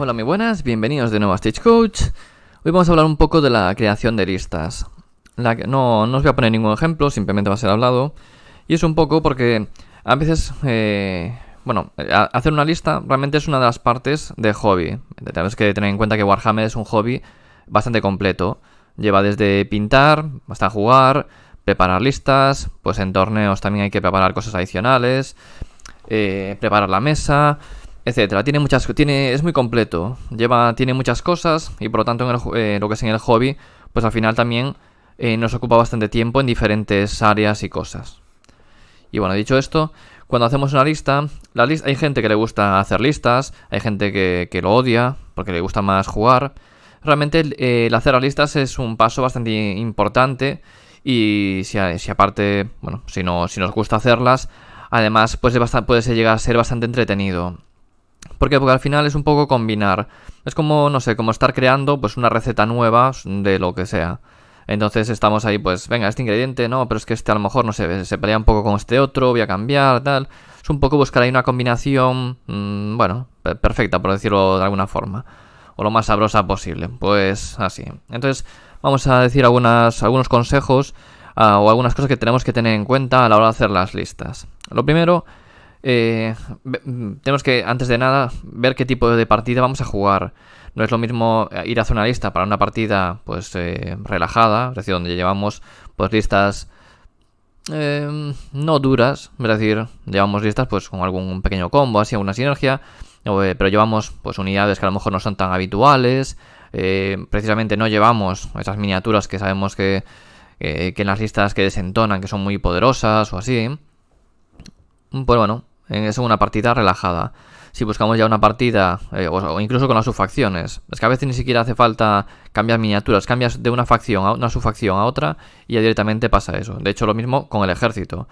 Hola, muy buenas, bienvenidos de nuevo a Coach Hoy vamos a hablar un poco de la creación de listas. La no, os voy a poner ningún ejemplo, simplemente va a ser hablado. Y es un poco porque a veces, eh, bueno, hacer una lista realmente es una de las partes de hobby. Tenemos que tener en cuenta que Warhammer es un hobby bastante completo. Lleva desde pintar hasta jugar, preparar listas, pues en torneos también hay que preparar cosas adicionales, eh, preparar la mesa, etcétera. Tiene muchas, tiene, es muy completo, lleva, tiene muchas cosas y por lo tanto en eh, lo que es en el hobby, pues al final también eh, nos ocupa bastante tiempo en diferentes áreas y cosas. Y bueno, dicho esto, cuando hacemos una lista, hay gente que le gusta hacer listas, hay gente que, lo odia porque le gusta más jugar. Realmente eh, el hacer las listas es un paso bastante importante y si, aparte, bueno, si, no, si nos gusta hacerlas, además pues puede llegar a ser bastante entretenido. ¿Por Porque al final es un poco combinar. Es como, no sé, como estar creando pues una receta nueva de lo que sea. Entonces estamos ahí, pues, venga, este ingrediente, no, pero es que este a lo mejor, no sé, se pelea un poco con este otro, voy a cambiar, tal. Es un poco buscar ahí una combinación, mm, bueno, perfecta, por decirlo de alguna forma. O lo más sabrosa posible, pues así. Entonces, vamos a decir algunas, algunos consejos ah, o algunas cosas que tenemos que tener en cuenta a la hora de hacer las listas. Lo primero eh, mm, tenemos que, antes de nada, ver qué tipo de partida vamos a jugar. No es lo mismo eh, ir a hacer una lista para una partida pues eh, relajada, es decir, donde llevamos pues listas em, no duras, es decir, llevamos listas pues con algún pequeño combo, así, alguna sinergia, eh, pero llevamos pues unidades que a lo mejor no son tan habituales, precisamente no llevamos esas miniaturas que sabemos que, que en las listas que desentonan, que son muy poderosas o así pues bueno, es una partida relajada. Si buscamos ya una partida, eh, o incluso con las subfacciones, es que a veces ni siquiera hace falta cambiar miniaturas, cambias de una facción a una subfacción a otra y ya directamente pasa eso. De hecho, lo mismo con el ejército.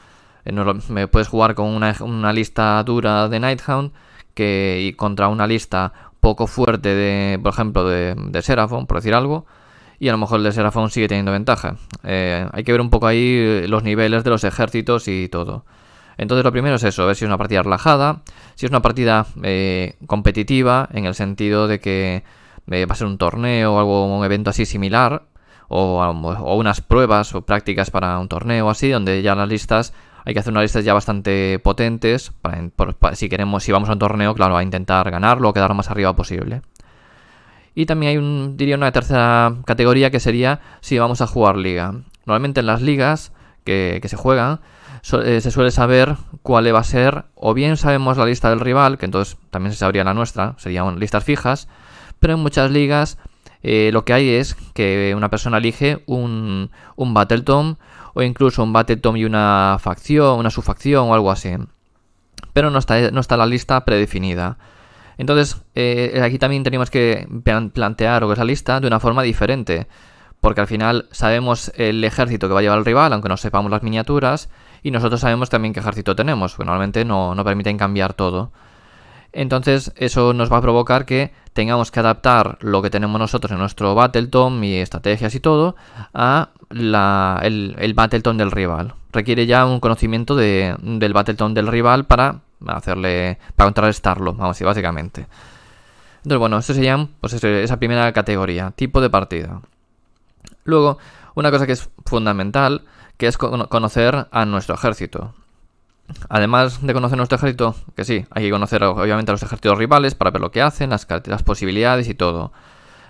Eh, me puedes jugar con una, lista dura de Nighthound que, y contra una lista poco fuerte de, por ejemplo, de, Seraphon, por decir algo, y a lo mejor el de Seraphon sigue teniendo ventaja. Eh, hay que ver un poco ahí los niveles de los ejércitos y todo. Entonces lo primero es eso, ver si es una partida relajada, si es una partida eh, competitiva, en el sentido de que eh, va a ser un torneo o algo, un evento así similar, o, unas pruebas o prácticas para un torneo así, donde ya las listas, hay que hacer unas listas ya bastante potentes, si queremos, si vamos a un torneo, claro, a intentar ganarlo o quedar lo más arriba posible. Y también hay, un, diría, una tercera categoría que sería si vamos a jugar liga. Normalmente en las ligas que, que se juegan, eh, se suele saber cuál va a ser, o bien sabemos la lista del rival, que entonces también se sabría la nuestra, serían listas fijas, pero en muchas ligas eh, lo que hay es que una persona elige un, un Battletom o incluso un Battletom y una facción, una subfacción o algo así. Pero no está, no está la lista predefinida. Entonces, eh, aquí también tenemos que plantear esa lista de una forma diferente, porque al final sabemos el ejército que va a llevar el rival, aunque no sepamos las miniaturas, y nosotros sabemos también qué ejército tenemos, que normalmente no, no permiten cambiar todo. Entonces eso nos va a provocar que tengamos que adaptar lo que tenemos nosotros en nuestro Battleton y estrategias y todo a el, el Battleton del rival. Requiere ya un conocimiento del Battleton del rival para hacerle para contrarrestarlo, vamos a decir, básicamente. Entonces, bueno, eso sería pues, esa primera categoría, tipo de partida. Luego, una cosa que es fundamental que es conocer a nuestro ejército. Además de conocer nuestro ejército, que sí, hay que conocer obviamente a los ejércitos rivales para ver lo que hacen, las, posibilidades y todo.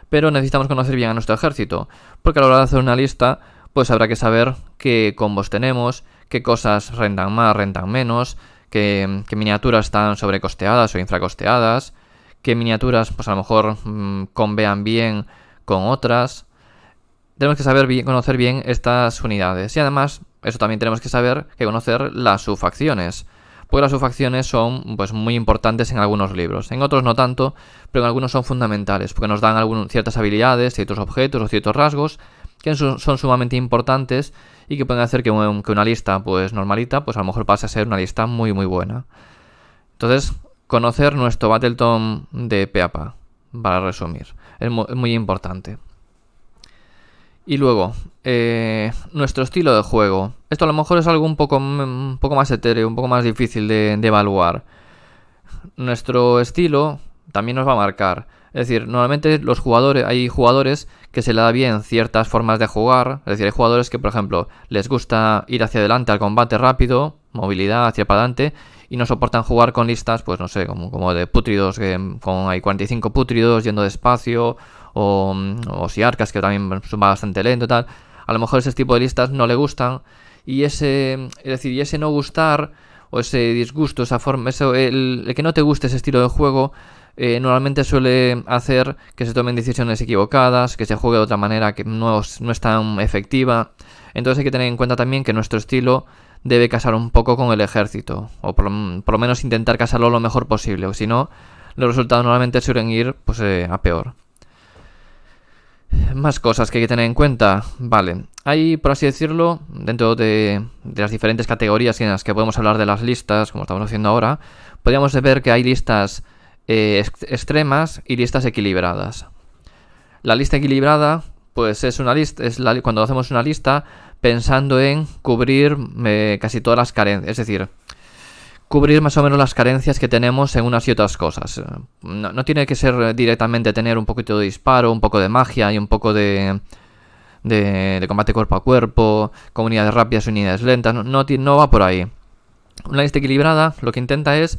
Pero necesitamos conocer bien a nuestro ejército, porque a la hora de hacer una lista, pues habrá que saber qué combos tenemos, qué cosas rendan más, rendan menos, qué, miniaturas están sobrecosteadas o infracosteadas, qué miniaturas pues a lo mejor mm, convean bien con otras, tenemos que saber bien, conocer bien estas unidades. Y además, eso también tenemos que saber que conocer las subfacciones. Porque las subfacciones son pues, muy importantes en algunos libros. En otros no tanto, pero en algunos son fundamentales, porque nos dan ciertas habilidades, ciertos objetos o ciertos rasgos que son, sumamente importantes y que pueden hacer que, una lista pues normalita, pues a lo mejor pase a ser una lista muy muy buena. Entonces, conocer nuestro Battleton de Peapa, para resumir, es muy importante. Y luego, eh, nuestro estilo de juego. Esto a lo mejor es algo un poco, mm, un poco más etéreo, un poco más difícil de, evaluar. Nuestro estilo también nos va a marcar. Es decir, normalmente los jugadores, hay jugadores que se le da bien ciertas formas de jugar. Es decir, hay jugadores que, por ejemplo, les gusta ir hacia adelante al combate rápido, movilidad hacia para adelante, y no soportan jugar con listas, pues no sé, como, como de putridos, que mm, con, hay 45 putridos yendo despacio, o, si arcas, que también suma pues, bastante lento y tal. A lo mejor ese tipo de listas no le gustan. Y ese, es decir, ese no gustar, o ese disgusto, esa forma, el, que no te guste ese estilo de juego, eh, normalmente suele hacer que se tomen decisiones equivocadas, que se juegue de otra manera que no, no es, tan efectiva. Entonces hay que tener en cuenta también que nuestro estilo debe casar un poco con el ejército, o por, lo menos intentar casarlo lo mejor posible, o si no, los resultados normalmente suelen ir pues, eh, a peor. Más cosas que hay que tener en cuenta. Vale, hay, por así decirlo, dentro de, las diferentes categorías en las que podemos hablar de las listas, como estamos haciendo ahora, podríamos ver que hay listas eh, extremas y listas equilibradas. La lista equilibrada, pues es una lista, es cuando hacemos una lista pensando en cubrir eh, casi todas las carencias, es decir, cubrir más o menos las carencias que tenemos en unas y otras cosas. No, tiene que ser directamente tener un poquito de disparo, un poco de magia y un poco de, de, combate cuerpo a cuerpo, con unidades rápidas y unidades lentas. No, no, va por ahí. Una lista equilibrada lo que intenta es,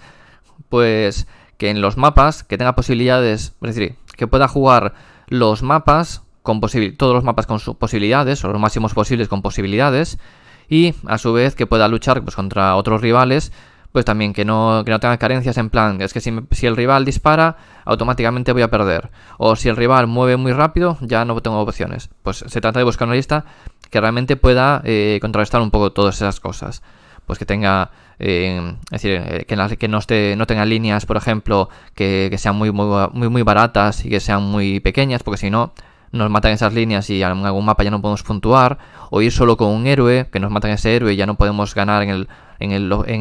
pues, que en los mapas, que tenga posibilidades, es decir, que pueda jugar los mapas, con todos los mapas con sus posibilidades, o los máximos posibles con posibilidades, y a su vez que pueda luchar pues, contra otros rivales pues también que no, que no tenga carencias en plan, es que si, si, el rival dispara, automáticamente voy a perder. O si el rival mueve muy rápido, ya no tengo opciones. Pues se trata de buscar una lista que realmente pueda eh, contrarrestar un poco todas esas cosas. Pues que tenga, eh, es decir, eh, que, que no, esté, no tenga líneas, por ejemplo, que, sean muy, muy, muy, muy baratas y que sean muy pequeñas, porque si no, nos matan esas líneas y en algún mapa ya no podemos puntuar, o ir solo con un héroe, que nos matan ese héroe y ya no podemos ganar en el en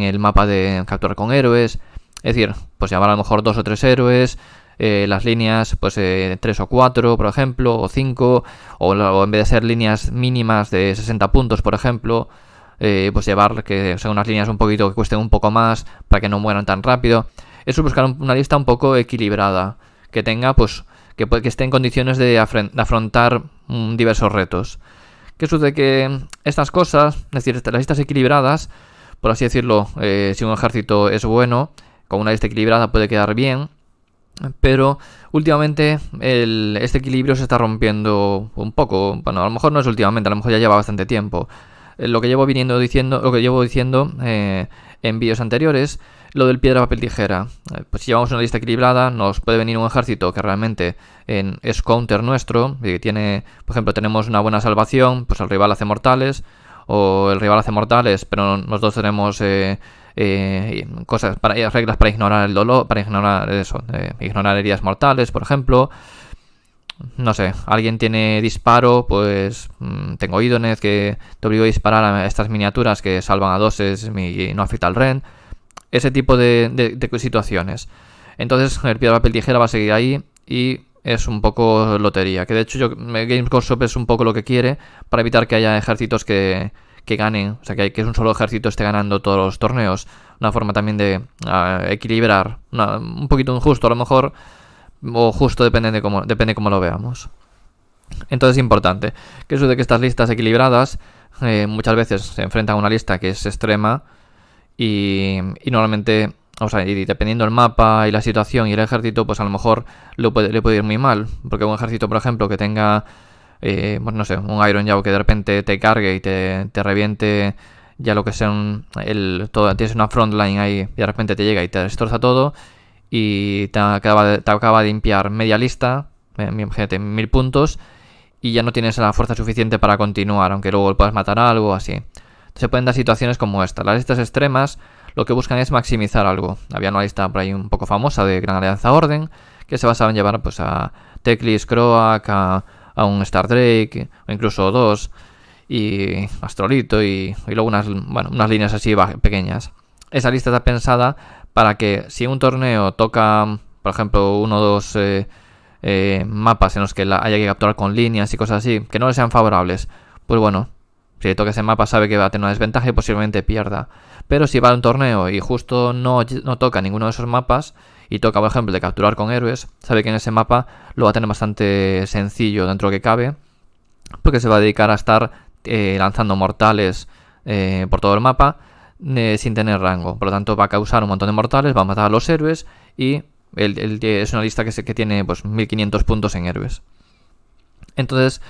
el, mapa de capturar con héroes. Es decir, pues llevar a lo mejor dos o tres héroes, eh, las líneas pues eh, o cuatro, por ejemplo o cinco, o, en vez de ser líneas mínimas de 60 puntos por ejemplo eh, pues llevar que o sean unas líneas un poquito que cuesten un poco más para que no mueran tan rápido eso es buscar una lista un poco equilibrada que tenga pues que, que esté en condiciones de, afrontar mm, diversos retos ¿Qué sucede? Que mm, estas cosas, es decir, las listas equilibradas, por así decirlo, eh, si un ejército es bueno, con una lista equilibrada puede quedar bien. Pero últimamente el, este equilibrio se está rompiendo un poco. Bueno, a lo mejor no es últimamente, a lo mejor ya lleva bastante tiempo. Eh, lo que llevo viniendo diciendo, lo que llevo diciendo eh, en vídeos anteriores, lo del piedra, papel, tijera. pues si llevamos una lista equilibrada, nos puede venir un ejército que realmente en, es counter nuestro, tiene, por ejemplo, tenemos una buena salvación, pues al rival hace mortales, o el rival hace mortales, pero nosotros tenemos eh, eh, cosas para, eh, reglas para ignorar el dolor, para ignorar eso, ignorar heridas mortales, por ejemplo. No sé, alguien tiene disparo, pues mm, tengo ídones que te obligo a disparar a estas miniaturas que salvan a doses y no afecta al ren. Ese tipo de, de, situaciones. Entonces el piedra, papel, tijera va a seguir ahí y es un poco lotería. Que de hecho yo, Games Workshop es un poco lo que quiere para evitar que haya ejércitos que, que ganen. O sea, que, hay, un solo ejército esté ganando todos los torneos. Una forma también de ah, equilibrar. un poquito injusto a lo mejor. O justo depende de cómo, depende cómo lo veamos. Entonces es importante. Que eso de que estas listas equilibradas eh, muchas veces se enfrentan a una lista que es extrema. y, y normalmente o sea, y dependiendo el mapa y la situación y el ejército, pues a lo mejor lo puede, le puede ir muy mal. Porque un ejército, por ejemplo, que tenga, eh, pues no sé, un Iron que de repente te cargue y te, te reviente ya lo que sea el, tienes una frontline ahí y de repente te llega y te destroza todo y te acaba de, te de limpiar media lista, eh, imagínate, mil puntos y ya no tienes la fuerza suficiente para continuar, aunque luego puedas matar a algo así. Se pueden dar situaciones como esta. Las listas extremas lo que buscan es maximizar algo. Había una lista por ahí un poco famosa de Gran Alianza Orden, que se basaba en llevar pues, a Teclis Croak, a, a, un Star Drake, o incluso dos, y Astrolito, y, luego unas, unas líneas así pequeñas. Esa lista está pensada para que si un torneo toca, por ejemplo, uno o dos eh, eh, mapas en los que haya que capturar con líneas y cosas así, que no le sean favorables, pues bueno, si le toca ese mapa sabe que va a tener una desventaja y posiblemente pierda. Pero si va a un torneo y justo no, no toca ninguno de esos mapas y toca, por ejemplo, de capturar con héroes, sabe que en ese mapa lo va a tener bastante sencillo dentro que cabe, porque se va a dedicar a estar eh, lanzando mortales eh, por todo el mapa eh, sin tener rango. Por lo tanto, va a causar un montón de mortales, va a matar a los héroes y el, es una lista que, se, que tiene pues 1500 puntos en héroes. Entonces,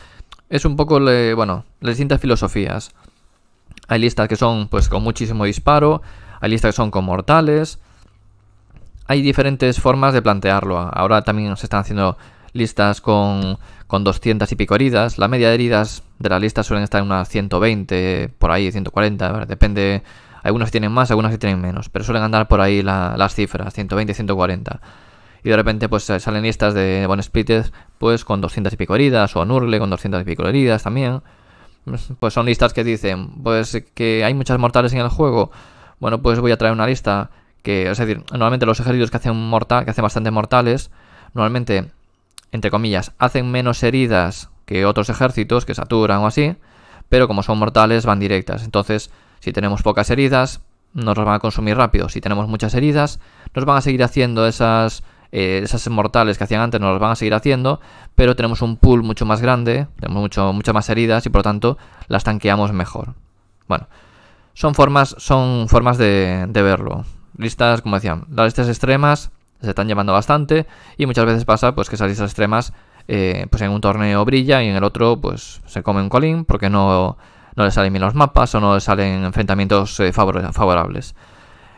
es un poco, le, bueno, las distintas filosofías. Hay listas que son pues con muchísimo disparo, hay listas que son con mortales. Hay diferentes formas de plantearlo. Ahora también se están haciendo listas con, con 200 y pico heridas. La media de heridas de la lista suelen estar en unas 120, por ahí 140, depende. Algunas tienen más, algunas tienen menos, pero suelen andar por ahí las cifras, 120, 140. Y de repente pues eh, salen listas de, bon splitters pues con 200 y pico heridas, o a Nurgle con 200 y pico heridas también. Pues, pues son listas que dicen, pues que hay muchas mortales en el juego. Bueno, pues voy a traer una lista que, es decir, normalmente los ejércitos que hacen mortal, que hacen bastante mortales, normalmente, entre comillas, hacen menos heridas que otros ejércitos que saturan o así, pero como son mortales van directas. Entonces, si tenemos pocas heridas, nos las van a consumir rápido. Si tenemos muchas heridas, nos van a seguir haciendo esas eh, esas mortales que hacían antes nos las van a seguir haciendo, pero tenemos un pool mucho más grande, tenemos mucho, muchas más heridas y por lo tanto las tanqueamos mejor. Bueno, son formas, son formas de, verlo. Listas, como decían, las listas extremas se están llevando bastante y muchas veces pasa pues que esas listas extremas eh, pues en un torneo brilla y en el otro pues se come un colín porque no, no le salen bien los mapas o no le salen enfrentamientos eh, favorables.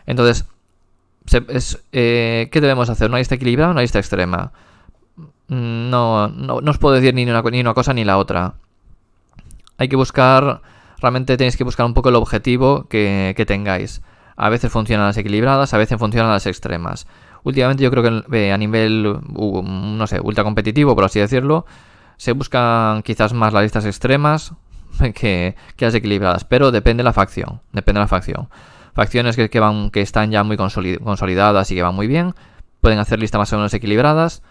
Entonces, eh, ¿qué debemos hacer? ¿Una lista equilibrada o una lista extrema? Mm, no, no, os puedo decir ni una, cosa ni la otra. Hay que buscar, realmente tenéis que buscar un poco el objetivo que, tengáis. A veces funcionan las equilibradas, a veces funcionan las extremas. Últimamente yo creo que eh, a nivel, no sé, ultra competitivo, por así decirlo, se buscan quizás más las listas extremas que, que las equilibradas, pero depende de la facción, depende de la facción. Facciones que, van, que están ya muy consolidadas y que van muy bien. Pueden hacer listas más o menos equilibradas.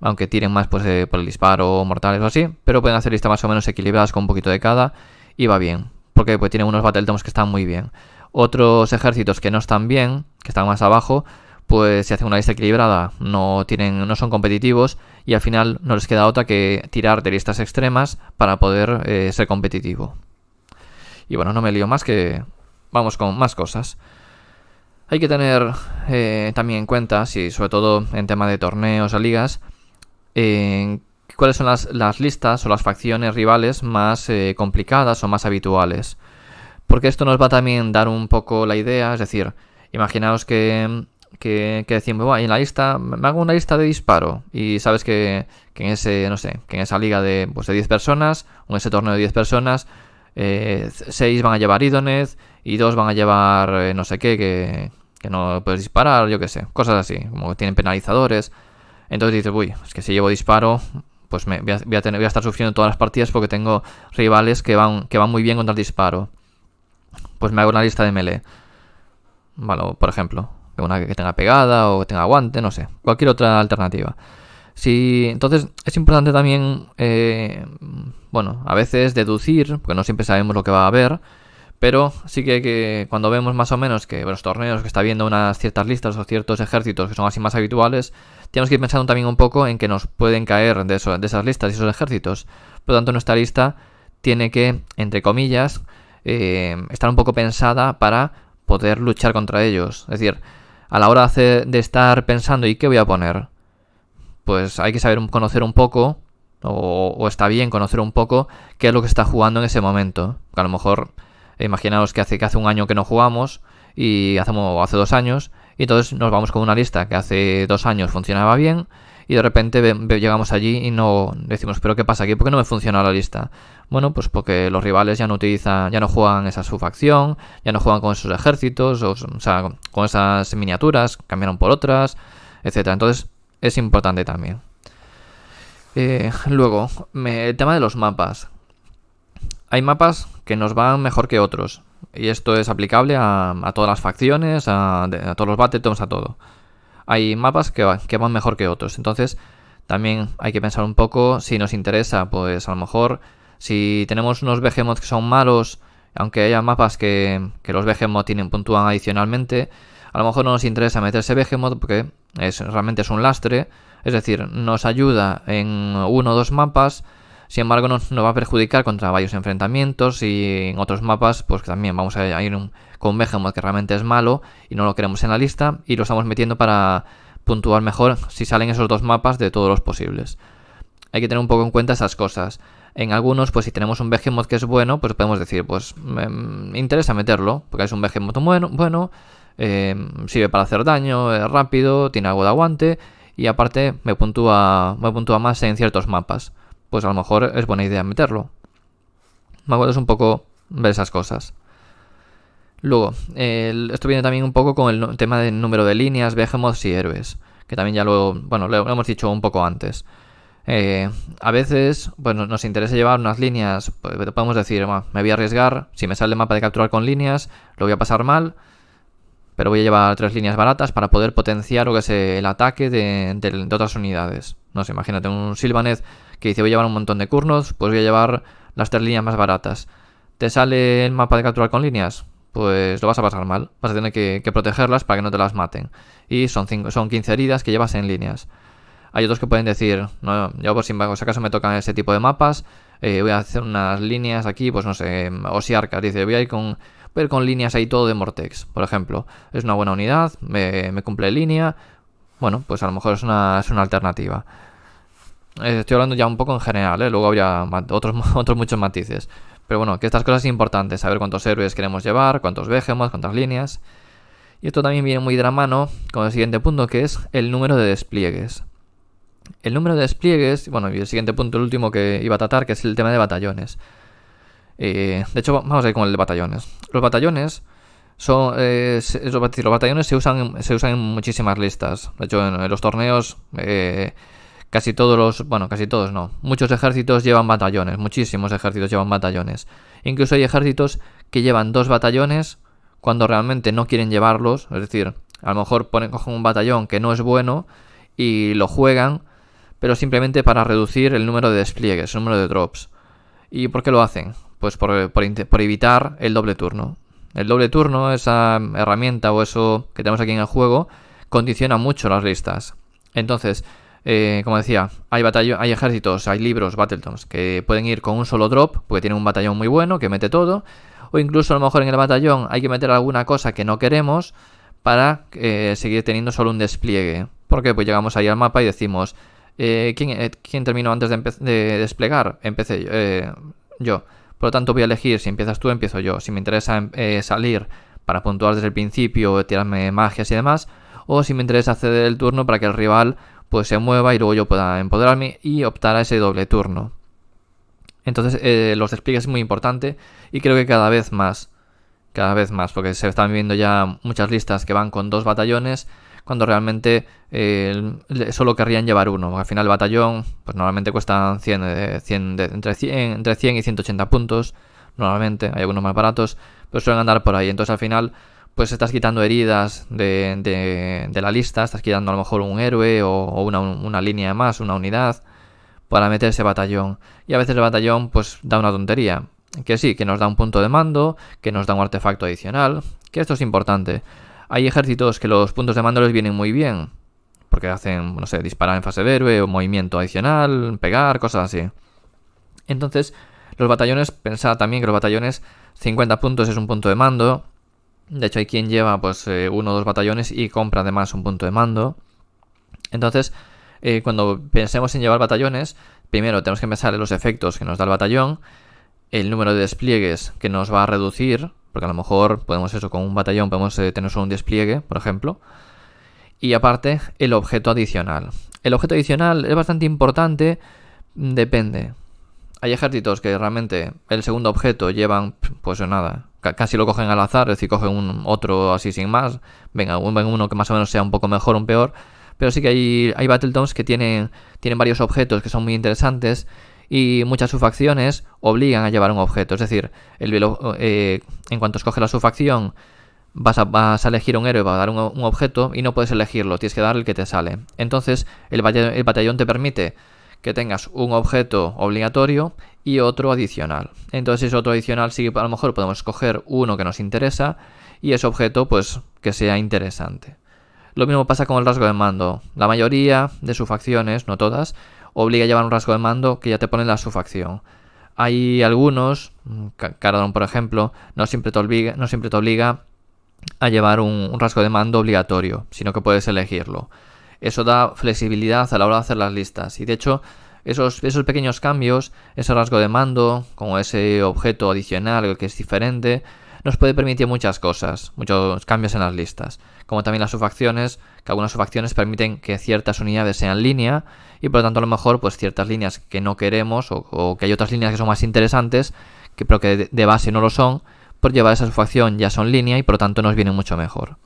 Aunque tiren más pues, eh, por el disparo, mortales o así. Pero pueden hacer listas más o menos equilibradas con un poquito de cada. Y va bien. Porque pues, tienen unos temos que están muy bien. Otros ejércitos que no están bien, que están más abajo, pues si hacen una lista equilibrada, no tienen, no son competitivos y al final no les queda otra que tirar de listas extremas para poder eh, ser competitivo. Y bueno, no me lío más que vamos con más cosas. Hay que tener eh, también en cuenta, si sobre todo en tema de torneos o ligas, eh, cuáles son las, listas o las facciones rivales más eh, complicadas o más habituales. Porque esto nos va también dar un poco la idea, es decir, imaginaos que, que, decimos, bueno, en la lista, me hago una lista de disparo y sabes que, que, en ese, no sé, que en esa liga de, pues de 10 personas o en ese torneo de 10 personas, 6 van a llevar idonez y dos van a llevar eh, no sé qué, que, que, no puedes disparar, yo qué sé, cosas así, como que tienen penalizadores. Entonces dices, uy, es que si llevo disparo, pues me, voy, a, tener, voy, a, estar sufriendo todas las partidas porque tengo rivales que van, que van muy bien contra el disparo. Pues me hago una lista de melee. Vale, por ejemplo, una que tenga pegada o que tenga guante, no sé, cualquier otra alternativa. Si, entonces es importante también, eh, bueno, a veces deducir, porque no siempre sabemos lo que va a haber, pero sí que, cuando vemos más o menos que los torneos que está viendo unas ciertas listas o ciertos ejércitos que son así más habituales, tenemos que ir pensando también un poco en que nos pueden caer de, esas listas y esos ejércitos. Por lo tanto, nuestra lista tiene que, entre comillas, eh, estar un poco pensada para poder luchar contra ellos. Es decir, a la hora de, estar pensando, ¿y qué voy a poner? Pues hay que saber conocer un poco, o, está bien conocer un poco, qué es lo que está jugando en ese momento. a lo mejor Imaginaos que hace, que hace un año que no jugamos y hacemos, hace dos años, y entonces nos vamos con una lista que hace dos años funcionaba bien y de repente llegamos allí y no decimos, pero ¿qué pasa aquí? ¿Por qué no me funciona la lista? Bueno, pues porque los rivales ya no utilizan, ya no juegan esa subfacción, ya no juegan con esos ejércitos, o, sea, con esas miniaturas, cambiaron por otras, etcétera. Entonces, es importante también. Eh, luego, el tema de los mapas. Hay mapas que nos van mejor que otros. Y esto es aplicable a, todas las facciones, a, todos los battletons. a todo. Hay mapas que, que van mejor que otros. Entonces, también hay que pensar un poco si nos interesa, pues a lo mejor si tenemos unos behemoths que son malos, aunque haya mapas que, que los behemoths tienen, puntúan adicionalmente, a lo mejor no nos interesa meterse behemoth porque es, realmente es un lastre, es decir, nos ayuda en uno o dos mapas, sin embargo, nos, va a perjudicar contra varios enfrentamientos y en otros mapas, pues también vamos a ir un, con Behemoth que realmente es malo y no lo queremos en la lista y lo estamos metiendo para puntuar mejor si salen esos dos mapas de todos los posibles. Hay que tener un poco en cuenta esas cosas. En algunos, pues si tenemos un Behemoth que es bueno, pues podemos decir, pues me em, interesa meterlo, porque es un Behemoth bueno, bueno em, sirve para hacer daño, es rápido, tiene algo de aguante y aparte me puntúa, me puntúa más en ciertos mapas pues a lo mejor es buena idea meterlo. Me acuerdo es un poco ver esas cosas. Luego, esto viene también un poco con el tema del número de líneas, behemoths y héroes, que también ya lo, bueno, lo hemos dicho un poco antes. Eh, a veces bueno pues, nos interesa llevar unas líneas, pues, podemos decir, me voy a arriesgar, si me sale el mapa de capturar con líneas, lo voy a pasar mal, pero voy a llevar tres líneas baratas para poder potenciar que el ataque de, otras unidades. No sé, imagínate un Silvanet que dice voy a llevar un montón de curnos, pues voy a llevar las tres líneas más baratas. ¿Te sale el mapa de capturar con líneas? Pues lo vas a pasar mal, vas a tener que, protegerlas para que no te las maten. Y son, son 15 heridas que llevas en líneas. Hay otros que pueden decir, no, yo por si acaso me tocan ese tipo de mapas, eh, voy a hacer unas líneas aquí, pues no sé, em, o si arcas. dice, voy a ir con pero con líneas ahí todo de Mortex, por ejemplo. Es una buena unidad, me, cumple línea. Bueno, pues a lo mejor es una, alternativa. Eh, estoy hablando ya un poco en general, eh, luego habría otros, muchos matices. Pero bueno, que estas cosas son importantes, saber cuántos héroes queremos llevar, cuántos vejemos cuántas líneas. Y esto también viene muy de la mano con el siguiente punto, que es el número de despliegues. El número de despliegues, bueno, y el siguiente punto, el último que iba a tratar, que es el tema de batallones. Eh, de hecho, vamos a ir con el de batallones. Los batallones son eh, se, los batallones se usan se usan en muchísimas listas. De hecho, en, los torneos eh, casi todos los bueno casi todos no muchos ejércitos llevan batallones, muchísimos ejércitos llevan batallones. Incluso hay ejércitos que llevan dos batallones cuando realmente no quieren llevarlos. Es decir, a lo mejor ponen cogen un batallón que no es bueno y lo juegan, pero simplemente para reducir el número de despliegues, el número de drops. ¿Y por qué lo hacen? pues por, evitar el doble turno. El doble turno, esa herramienta o eso que tenemos aquí en el juego, condiciona mucho las listas. Entonces, eh, como decía, hay, hay ejércitos, hay libros, Battletons, que pueden ir con un solo drop, porque tienen un batallón muy bueno, que mete todo. O incluso a lo mejor en el batallón hay que meter alguna cosa que no queremos para eh, seguir teniendo solo un despliegue. Porque pues llegamos ahí al mapa y decimos, eh, ¿quién, terminó antes de desplegar? Empecé yo. Por lo tanto, voy a elegir si empiezas tú, empiezo yo. Si me interesa eh, salir para puntuar desde el principio, tirarme magias y demás, o si me interesa ceder el turno para que el rival pues se mueva y luego yo pueda empoderarme y optar a ese doble turno. Entonces, eh, los despliegues es muy importante y creo que cada vez más, cada vez más, porque se están viendo ya muchas listas que van con dos batallones cuando realmente eh, solo querrían llevar uno. al final el batallón, pues normalmente cuestan 100, eh, entre, 100, y 180 puntos, normalmente, hay algunos más baratos, pero suelen andar por ahí. Entonces al final, pues estás quitando heridas de, la lista, estás quitando a lo mejor un héroe o, una, una, línea más, una unidad, para meter ese batallón. Y a veces el batallón, pues da una tontería. Que sí, que nos da un punto de mando, que nos da un artefacto adicional, que esto es importante. Hay ejércitos que los puntos de mando les vienen muy bien, porque hacen, no sé, disparar en fase de héroe o movimiento adicional, pegar, cosas así. Entonces, los batallones, pensad también que los batallones, 50 puntos es un punto de mando. De hecho, hay quien lleva pues eh, uno o dos batallones y compra además un punto de mando. Entonces, eh, cuando pensemos en llevar batallones, primero tenemos que pensar en los efectos que nos da el batallón, el número de despliegues que nos va a reducir porque a lo mejor podemos eso, con un batallón podemos eh, tener solo un despliegue, por ejemplo. Y aparte, el objeto adicional. El objeto adicional es bastante importante, mm, depende. Hay ejércitos que realmente el segundo objeto llevan, pues nada, casi lo cogen al azar, es decir, cogen un otro así sin más. Venga, un, uno que más o menos sea un poco mejor o un peor. Pero sí que hay, hay Battletoads que tienen, tienen varios objetos que son muy interesantes y muchas subfacciones obligan a llevar un objeto. Es decir, el, eh, en cuanto escoges la subfacción, vas a, vas a, elegir un héroe, vas a dar un, objeto y no puedes elegirlo, tienes que dar el que te sale. Entonces, el, batallón te permite que tengas un objeto obligatorio y otro adicional. Entonces, otro adicional sí a lo mejor podemos escoger uno que nos interesa y ese objeto, pues, que sea interesante. Lo mismo pasa con el rasgo de mando. La mayoría de sus facciones, no todas, obliga a llevar un rasgo de mando que ya te pone la sufacción. Hay algunos, mm, Cardano por ejemplo, no siempre te obliga, no siempre te obliga a llevar un, rasgo de mando obligatorio, sino que puedes elegirlo. Eso da flexibilidad a la hora de hacer las listas y de hecho esos, esos, pequeños cambios, ese rasgo de mando, como ese objeto adicional que es diferente, nos puede permitir muchas cosas, muchos cambios en las listas, como también las subfacciones, que algunas subfacciones permiten que ciertas unidades sean línea y por lo tanto a lo mejor pues ciertas líneas que no queremos o, que hay otras líneas que son más interesantes, que, pero que de, base no lo son, por llevar esa subfacción ya son línea y por lo tanto nos viene mucho mejor.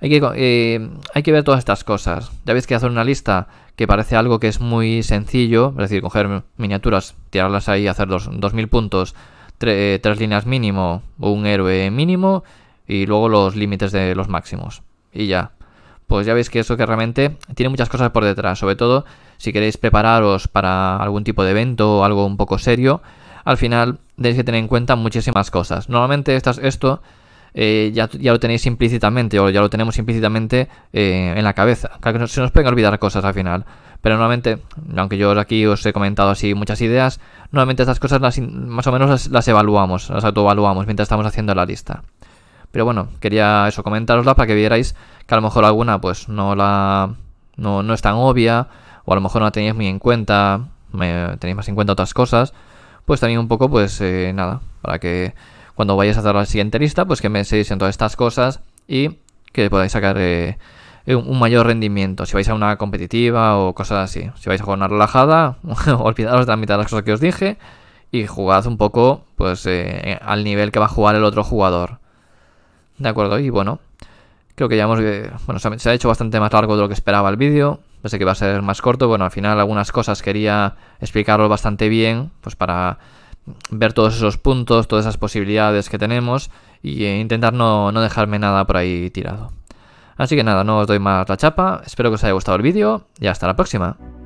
Hay que, eh, ver todas estas cosas. Ya veis que hacer una lista que parece algo que es muy sencillo, es decir, coger miniaturas, tirarlas ahí, y hacer 2000 puntos eh, tres líneas mínimo, un héroe mínimo y luego los límites de los máximos. Y ya. Pues ya veis que eso que realmente tiene muchas cosas por detrás, sobre todo si queréis prepararos para algún tipo de evento o algo un poco serio, al final tenéis que tener en cuenta muchísimas cosas. Normalmente esto eh, ya, ya, lo tenéis implícitamente o ya lo tenemos implícitamente eh, en la cabeza. Claro que se nos pueden olvidar cosas al final. Pero normalmente, aunque yo aquí os he comentado así muchas ideas, normalmente estas cosas más o menos las, evaluamos, las autoevaluamos mientras estamos haciendo la lista. Pero bueno, quería eso comentaroslas para que vierais que a lo mejor alguna pues no la no, es tan obvia o a lo mejor no la tenéis muy en cuenta, me, tenéis más en cuenta otras cosas, pues también un poco pues eh, nada, para que cuando vayáis a hacer la siguiente lista pues que me todas estas cosas y que podáis sacar eh, eh, un mayor rendimiento. Si vais a una competitiva o cosas así. Si vais a jugar una relajada, olvidaros de la mitad de las cosas que os dije y jugad un poco pues eh, al nivel que va a jugar el otro jugador. De acuerdo, y bueno, creo que ya hemos... Eh, bueno, se, ha hecho bastante más largo de lo que esperaba el vídeo. Pensé que va a ser más corto. Bueno, al final algunas cosas quería explicarlo bastante bien, pues para ver todos esos puntos, todas esas posibilidades que tenemos y intentar no dejarme nada por ahí tirado. Así que nada, no os doy más la chapa, espero que os haya gustado el vídeo y hasta la próxima.